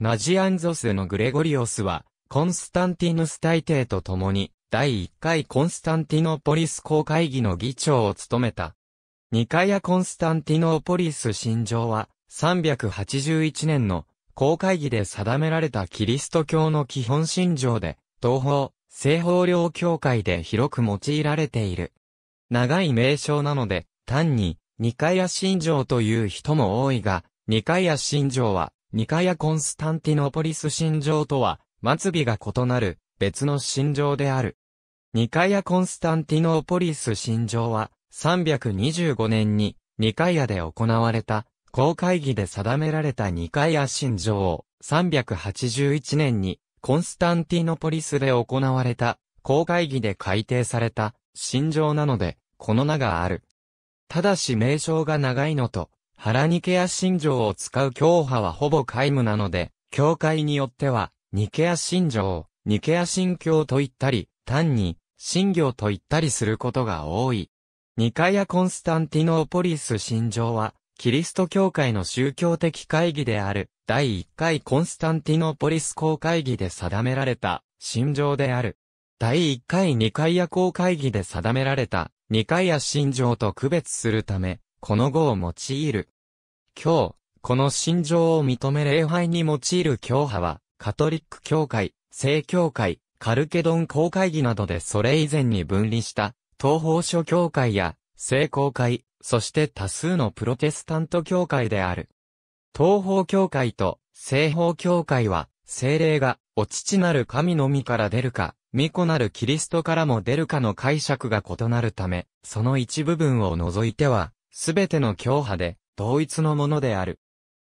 ナジアンゾスのグレゴリオスは、コンスタンティヌス大帝と共に、第1回コンスタンティノポリス公会議の議長を務めた。ニカヤコンスタンティノポリス信条は、381年の公会議で定められたキリスト教の基本信条で、東方、西方領教会で広く用いられている。長い名称なので、単に、ニカヤ信条という人も多いが、ニカヤ信条は、ニカヤ・コンスタンティノポリス神条とは、末尾が異なる、別の神条である。ニカヤ・コンスタンティノポリス神条は、325年に、ニカヤで行われた、公会議で定められたニカヤ神条を、381年に、コンスタンティノポリスで行われた、公会議で改定された、神条なので、この名がある。ただし名称が長いのと、ラニケア信条を使う教派はほぼ皆無なので、教会によっては、ニケア信条、ニケア信教と言ったり、単に、信教と言ったりすることが多い。ニカヤ・コンスタンティノーポリス信条は、キリスト教会の宗教的会議である、第1回コンスタンティノーポリス公会議で定められた、信条である。第1回ニカヤ公会議で定められた、ニカヤ信条と区別するため、この語を用いる。今日、この心情を認め礼拝に用いる教派は、カトリック教会、聖教会、カルケドン公会議などでそれ以前に分離した、東方諸教会や、聖公会、そして多数のプロテスタント教会である。東方教会と西方教会は、聖霊が、お父なる神のみから出るか、巫女なるキリストからも出るかの解釈が異なるため、その一部分を除いては、すべての教派で同一のものである。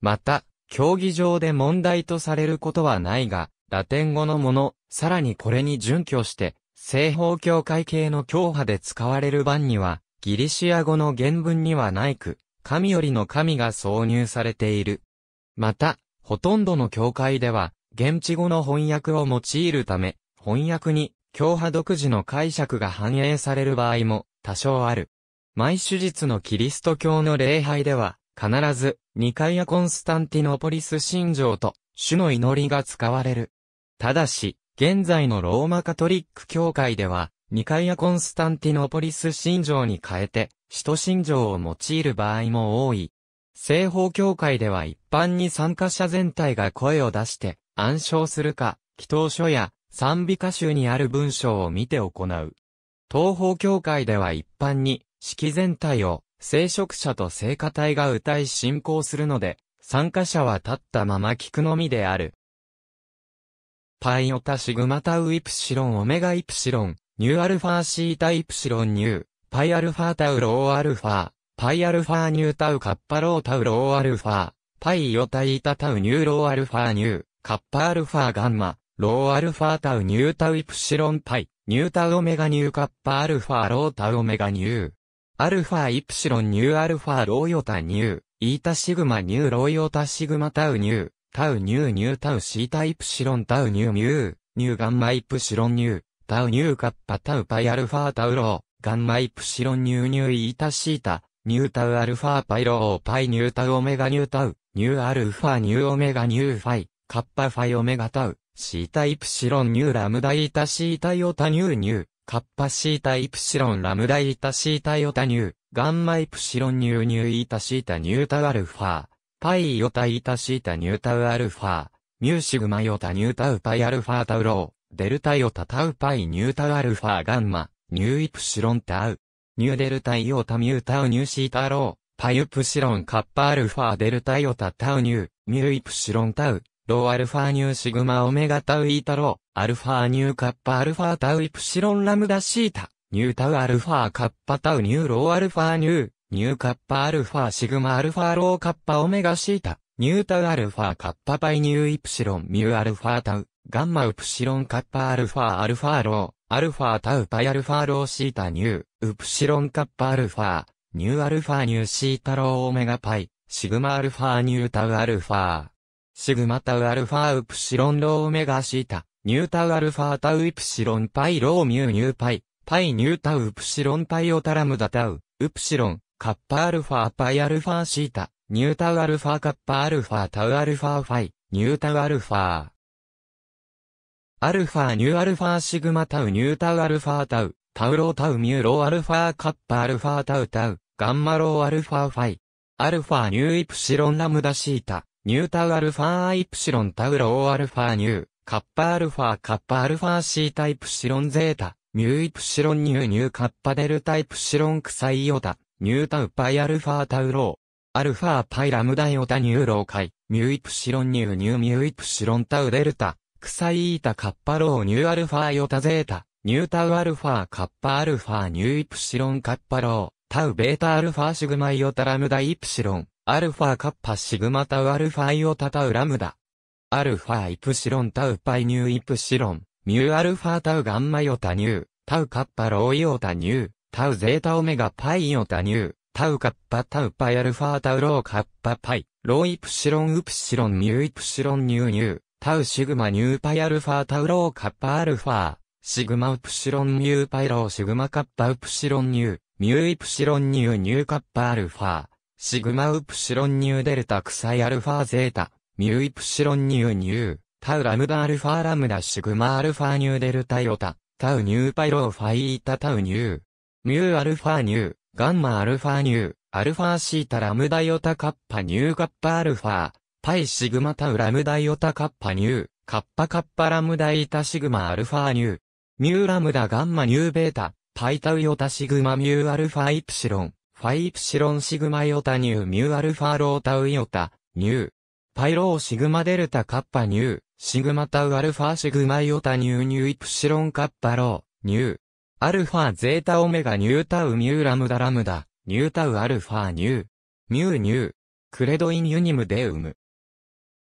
また、競技場で問題とされることはないが、ラテン語のもの、さらにこれに準拠して、正方教会系の教派で使われる版には、ギリシア語の原文にはないく、神よりの神が挿入されている。また、ほとんどの教会では、現地語の翻訳を用いるため、翻訳に、教派独自の解釈が反映される場合も多少ある。毎手術のキリスト教の礼拝では、必ず、ニカイア・コンスタンティノポリス信条と、主の祈りが使われる。ただし、現在のローマカトリック教会では、ニカイア・コンスタンティノポリス信条に変えて、使徒信条を用いる場合も多い。西方教会では一般に参加者全体が声を出して、暗唱するか、祈祷書や賛美歌集にある文章を見て行う。東方教会では一般に、式全体を聖職者と聖歌隊が歌い進行するので、参加者は立ったまま聞くのみである。パイオタシグマタウイプシロンオメガイプシロン、ニューアルファーシータイプシロンニュー、パイアルファタウローアルファ、パイアルファーニュータウカッパロータウローアルファ、パイオタイタタウニューローアルファーニュー、カッパアルファーガンマ、ローアルファータウニュータウイプシロンパイ、ニュータウオメガニューカッパアルファロータウオメガニュー。アルファイプシロンニューアルファローヨタニュー、イータシグマニューローヨタシグマタウニュー、タウニューニュータウシータイプシロンタウニューミュー、ニューガンマイプシロンニュー、タウニューカッパタウパイアルファタウロー、ガンマイプシロンニューニューイータシータ、ニュータウアルファパイローパイニュータウオメガニュータウ、ニューアルファニューオメガニューファイ、カッパファイオメガタウ、シータイプシロンニューラムダイータシータヨタニューニュー、カッパシータイプシロンラムダイータシータヨタニュー、ガンマイプシロンニューニューイータシータニュータアルファ、パイヨタイータシータニュータウアルファ、ミューシグマヨタニュータウパイアルファータウロー、デルタヨタタウパイニュータウアルファガンマ、ニューイプシロンタウ、ニューデルタイヨタミュータウニューシータロー、パイプシロンカッパアルファーデルタヨタタウニュー、ミューイプシロンタウ、ローアルファニューシグマオメガタウイータロー、アルファニューカッパアルファタウイプシロンラムダシータ、ニュータウアルファカッパタウニューローアルファニュー、ニューカッパアルファシグマアルファローカッパオメガシータ、ニュータウアルファカッパパイニューイプシロンミューアルファタウ、ガンマウプシロンカッパアルファアルファロー、アルファタウパイアルファローシータニュー、ウプシロンカッパアルファ、ニューアルファニューシータローオメガパイ、シグマアルファニュータウアルファ、シグマタウアルファウプシロンローオメガシータ、ニュータウアルファータウイプシロンパイローミューニューパイ、パイニュータウプシロンパイオタラムダタウ、ウプシロン、カッパアルファパイアルファシータ、ニュータウアルファカッパアルファータウアルファファイ、ニュータウアルファアルファニューアルファシグマタウニュータウアルファータウ、タウロータウミューローアルファカッパアルファータウタウ、ガンマローアルファファイ、アルファニューイプシロンラムダシータ、ニュータウアルファイプシロンタウローアルファニュー、カッパアルファカッパアルファ C タイプシロンゼータ、ミューイプシロンニューニューカッパデルタイプシロンクサイオタ、ニュータウパイアルファタウロー。アルファパイラムダイオタニューローカイ、ミューイプシロンニューニューミューイプシロンタウデルタ、クサイイータカッパローニューアルファヨタゼータ、ニュータウアルファカッパアルファニューイプシロンカッパロー。タウベータアルファシグマイオタラムダイプシロン、アルファカッパシグマタウアルファイオタタウラムダ。アルファイプシロンタウパイニューイプシロン、ミューアルファタウガンマヨタニュー、タウカッパロイオタニュー、タウゼータオメガパイヨタニュー、タウカッパタウパイアルファタウローカッパパイ、ロイプシロンウプシロンミューイプシロンニューニュー、タウシグマニューパイアルファタウローカッパアルファシグマウプシロンミューパイローシグマカッパウプシロンニュー、ミューイプシロンニューニューカッパアルファ、シグマウプシロンニューデルタクサイアルファゼータ、ミュイプシロンニューニュー、タウラムダアルファラムダシグマアルファニューデルタヨタ、タウニューパイローファイータタウニュー、ミューアルファニュー、ガンマアルファニュー、アルファシータラムダヨタカッパニューカッパアルファ、パイシグマタウラムダヨタカッパニュー、カッパカッパラムダイタシグマアルファニュー、ミューラムダガンマニューベータ、パイタウヨタシグマミューアルファイプシロン、ファイプシロンシグマヨタニューミューアルファロータウヨタ、ニュー、パイローシグマデルタカッパニュー、シグマタウアルファシグマイオタニューニューイプシロンカッパロー、ニュー、アルファゼータオメガニュータウミューラムダラムダ、ニュータウアルファニュー、ミューニュー、クレドインユニムデウム。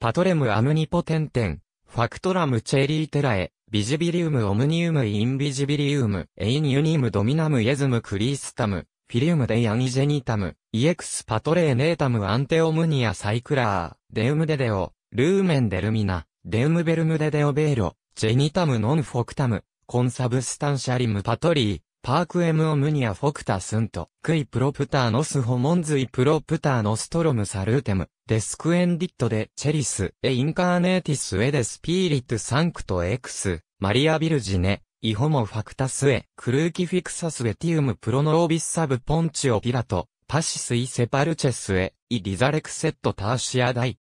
パトレムアムニポテンテン、ファクトラムチェリーテラエ、ビジビリウムオムニウムインビジビリウム、エインユニムドミナムイエズムクリスタム、フィリウムデイアンイジェニタム、イエクスパトレーネータムアンテオムニアサイクラー、デウムデデオ、ルーメンデルミナ、デウムベルムデデオベーロ、ジェニタムノンフォクタム、コンサブスタンシャリムパトリー、パークエムオムニアフォクタスント、クイプロプターノスホモンズイプロプターノストロムサルーテム、デスクエンディットでチェリス、エインカーネーティスエデスピーリットサンクトエクス、マリアビルジネ、イホモファクタスエ、クルーキフィクサスエティウムプロノービスサブポンチオピラト、パシスイセパルチェスエ、イリザレクセットターシアダイ。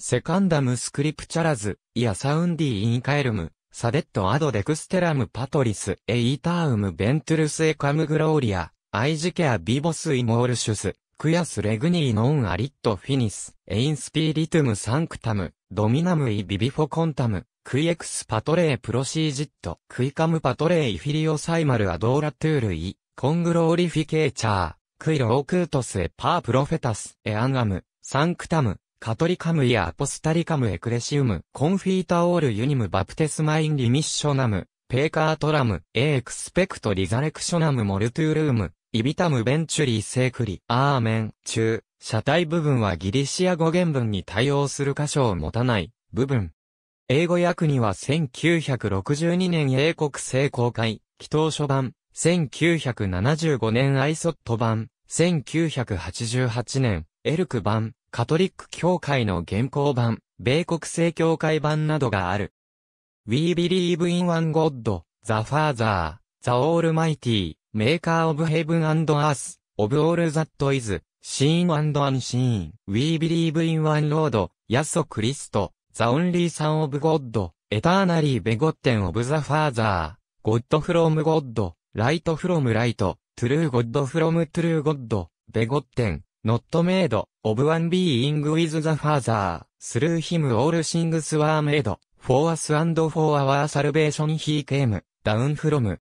セカンダムスクリプチャラズ、イアサウンディインカエルム、サデットアドデクステラムパトリス、エイタウムベントゥルスエカムグローリア、アイジケアビボスイモールシュス、クヤスレグニーノンアリットフィニス、エインスピリトゥムサンクタム、ドミナムイビビフォコンタム、クイエクスパトレープロシージット、クイカムパトレーイフィリオサイマルアドーラトゥールイ、コングローリフィケーチャー、クイロオクートスエパープロフェタス、エアンガム、サンクタム、カトリカムイアアポスタリカムエクレシウム、コンフィータオールユニムバプテスマインリミッショナム、ペーカートラム、エエクスペクトリザレクショナムモルトゥールーム、イビタムベンチュリーセークリ、アーメン、中、車体部分はギリシア語原文に対応する箇所を持たない、部分。英語訳には1962年英国聖公会、祈祷書版、1975年アイソット版、1988年、エルク版、カトリック教会の現行版、米国正教会版などがある。We believe in one God, the Father, the Almighty, Maker of Heaven and Earth, of all that is, seen and unseen. We believe in one Lord, ヤソクリスト、The Only Son of God, Eternally Begotten of the Father, God from God, Light from Light, True God from True God, Begotten, Not Made, of One Being with the Father, Through Him all things were made, For us and for our salvation He came, Down from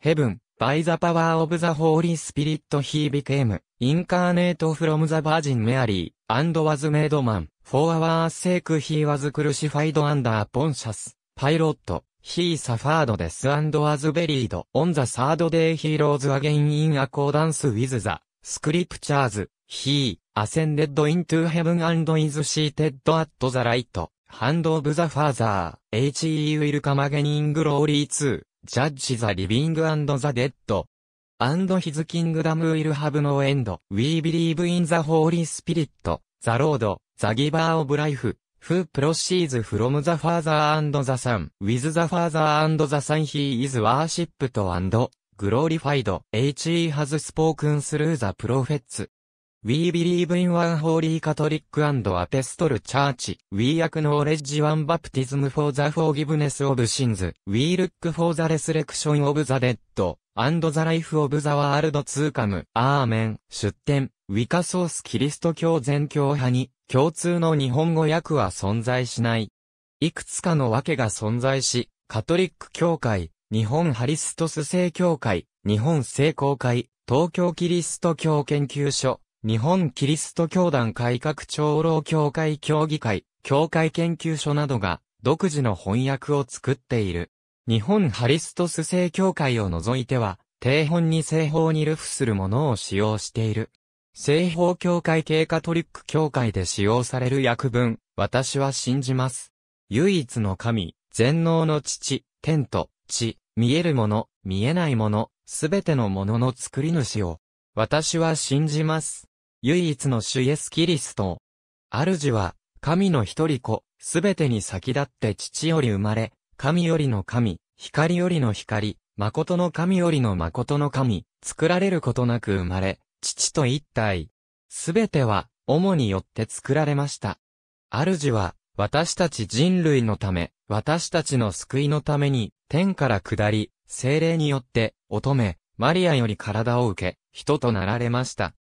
Heaven, By the power of the Holy Spirit he became incarnate from the Virgin Mary and was made man. For our sake he was crucified under Pontius Pilate. He suffered death and was buried. On the third day he rose again in accordance with the scriptures. He ascended into heaven and is seated at the right hand of the Father. He will come again in glory too. Judge the Living and the Dead and His Kingdom will have no end. We believe in the Holy Spirit, the Lord, the Giver of Life, who proceeds from the Father and the Son. With the Father and the Son he is worshipped and glorified. He has spoken through the prophets. We believe in one holy Catholic and Apostol Church. We acknowledge one baptism for the forgiveness of sins. We look for the resurrection of the dead and the life of the world to come. a m e n 出典。ウィカソースキリスト教全教派に共通の日本語訳は存在しない。いくつかの訳が存在し、カトリック教会、日本ハリストス聖教会、日本聖公会、東京キリスト教研究所、日本キリスト教団改革長老協会協議会、協会研究所などが独自の翻訳を作っている。日本ハリストス聖教会を除いては、低本に正法にルフするものを使用している。正法教会系カトリック教会で使用される訳文、私は信じます。唯一の神、全能の父、天と、地、見えるもの、見えないもの、すべてのものの作り主を、私は信じます。唯一の主イエスキリスト。主は、神の一人子、すべてに先立って父より生まれ、神よりの神、光よりの光、誠の神よりの誠の神、作られることなく生まれ、父と一体。すべては、主によって作られました。主は、私たち人類のため、私たちの救いのために、天から下り、精霊によって、乙女、マリアより体を受け、人となられました。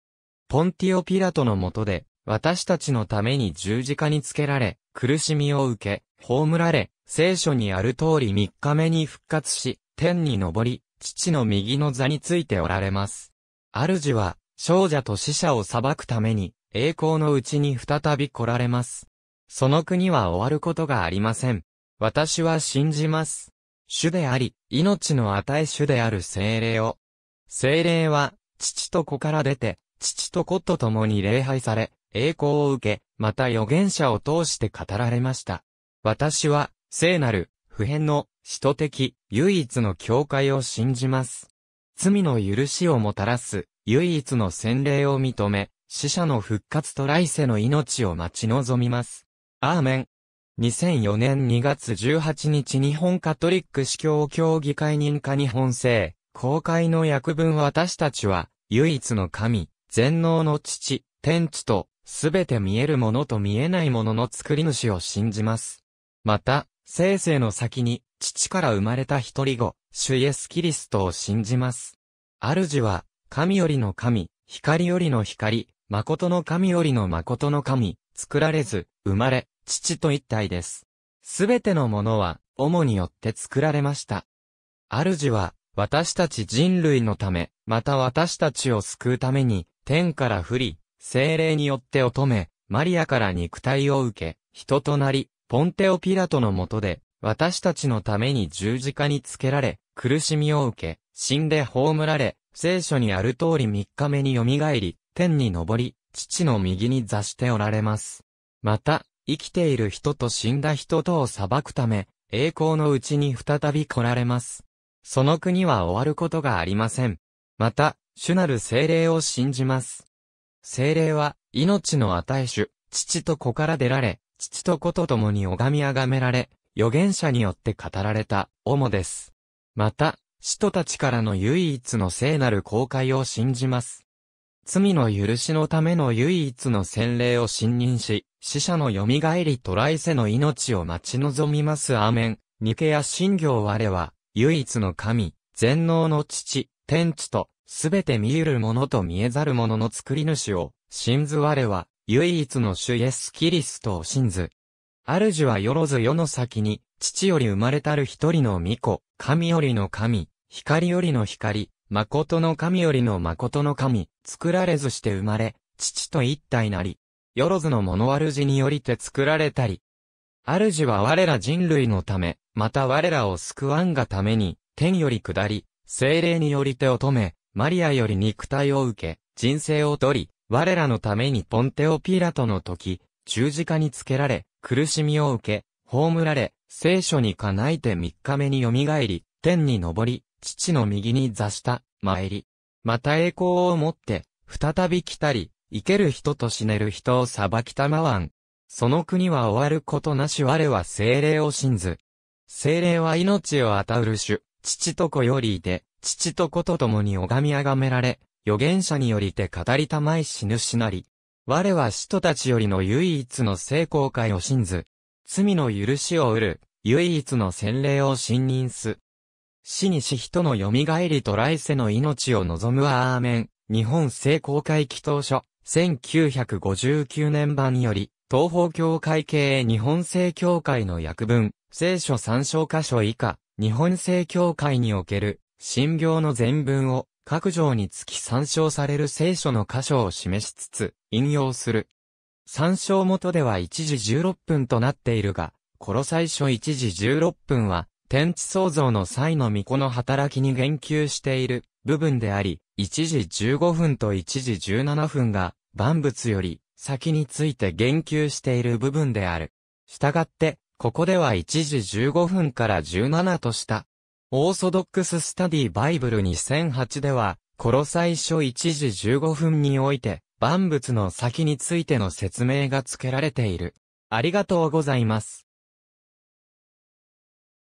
ポンティオ・ピラトのもとで、私たちのために十字架につけられ、苦しみを受け、葬られ、聖書にある通り三日目に復活し、天に昇り、父の右の座についておられます。主は、少女と死者を裁くために、栄光のうちに再び来られます。その国は終わることがありません。私は信じます。主であり、命の与え主である精霊を。精霊は、父と子から出て、父と子と共に礼拝され、栄光を受け、また預言者を通して語られました。私は、聖なる、普遍の、使徒的、唯一の教会を信じます。罪の許しをもたらす、唯一の洗礼を認め、死者の復活と来世の命を待ち望みます。アーメン。2004年2月18日日本カトリック司教協議会認可日本制、公開の訳文私たちは、唯一の神、全能の父、天地と、すべて見えるものと見えないものの作り主を信じます。また、生成の先に、父から生まれた一人子、主イエスキリストを信じます。主は、神よりの神、光よりの光、誠の神よりの誠の神、作られず、生まれ、父と一体です。すべてのものは、主によって作られました。主は、私たち人類のため、また私たちを救うために、天から降り、精霊によって乙女、マリアから肉体を受け、人となり、ポンテオピラトのもとで、私たちのために十字架につけられ、苦しみを受け、死んで葬られ、聖書にある通り三日目に蘇り、天に昇り、父の右に座しておられます。また、生きている人と死んだ人とを裁くため、栄光のうちに再び来られます。その国は終わることがありません。また、主なる精霊を信じます。精霊は、命の与え主、父と子から出られ、父と子と共に拝みあがめられ、預言者によって語られた、主です。また、使徒たちからの唯一の聖なる公開を信じます。罪の許しのための唯一の洗礼を信任し、死者の蘇りトライセの命を待ち望みます。アーメン。ニケや信行我は、唯一の神、全能の父、天地と、すべて見ゆるものと見えざるものの作り主を、信ず我は、唯一の主イエス・キリストを信ず。主はよろず世の先に、父より生まれたる一人の御子、神よりの神、光よりの光、誠の神よりの誠の神、作られずして生まれ、父と一体なり、よろずの物主によりて作られたり。主は我ら人類のため、また我らを救わんがために、天より下り、精霊により手を止め、マリアより肉体を受け、人生を取り、我らのためにポンテオピラトの時、十字架につけられ、苦しみを受け、葬られ、聖書にかないて三日目に蘇り、天に昇り、父の右に座した、参り。また栄光をもって、再び来たり、生ける人と死ねる人を裁きたまわん。その国は終わることなし我は精霊を信ず。精霊は命を与うる主、父と子よりいて、父と子と共に拝みあがめられ、預言者によりて語りたまい死ぬしなり。我は使徒たちよりの唯一の聖公会を信ず。罪の許しを得る、唯一の洗礼を信任す。死にし人の蘇りと来世の命を望むアーメン。日本聖公会祈祷書、1959年版により、東方教会系日本聖教会の訳文、聖書参照箇所以下、日本聖教会における信行の全文を各条につき参照される聖書の箇所を示しつつ、引用する。参照元では1時16分となっているが、この最初1時16分は、天地創造の際の巫女の働きに言及している部分であり、1時15分と1時17分が、万物より先について言及している部分である。したがって、ここでは1時15分から17としたオーソドックススタディバイブル2008では、コロ最初1時15分において、万物の先についての説明が付けられている。ありがとうございます。